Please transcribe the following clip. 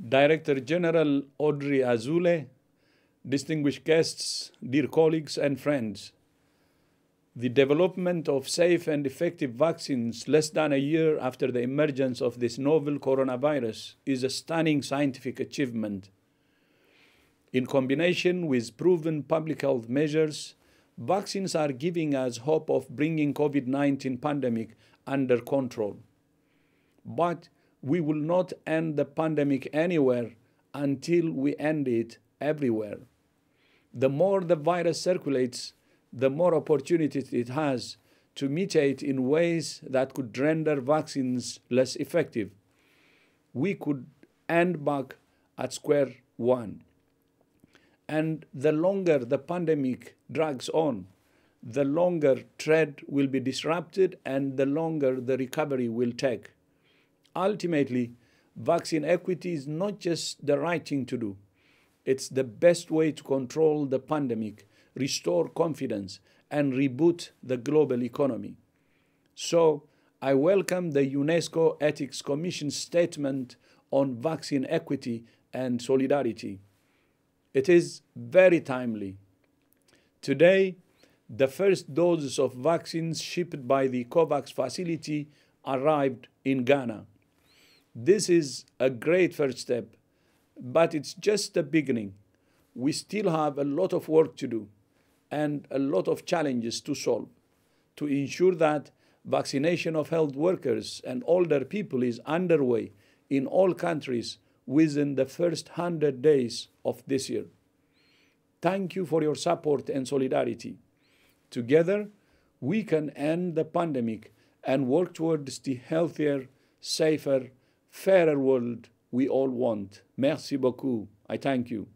Director General Audrey Azule, distinguished guests, dear colleagues and friends, the development of safe and effective vaccines less than a year after the emergence of this novel coronavirus is a stunning scientific achievement. In combination with proven public health measures, vaccines are giving us hope of bringing COVID-19 pandemic under control. But we will not end the pandemic anywhere until we end it everywhere. The more the virus circulates, the more opportunities it has to mutate in ways that could render vaccines less effective. We could end back at square one. And the longer the pandemic drags on, the longer trade will be disrupted and the longer the recovery will take ultimately, vaccine equity is not just the right thing to do, it's the best way to control the pandemic, restore confidence, and reboot the global economy. So, I welcome the UNESCO Ethics Commission statement on vaccine equity and solidarity. It is very timely. Today, the first doses of vaccines shipped by the COVAX facility arrived in Ghana. This is a great first step, but it's just the beginning. We still have a lot of work to do and a lot of challenges to solve to ensure that vaccination of health workers and older people is underway in all countries within the first 100 days of this year. Thank you for your support and solidarity. Together, we can end the pandemic and work towards the healthier, safer, fairer world we all want. Merci beaucoup. I thank you.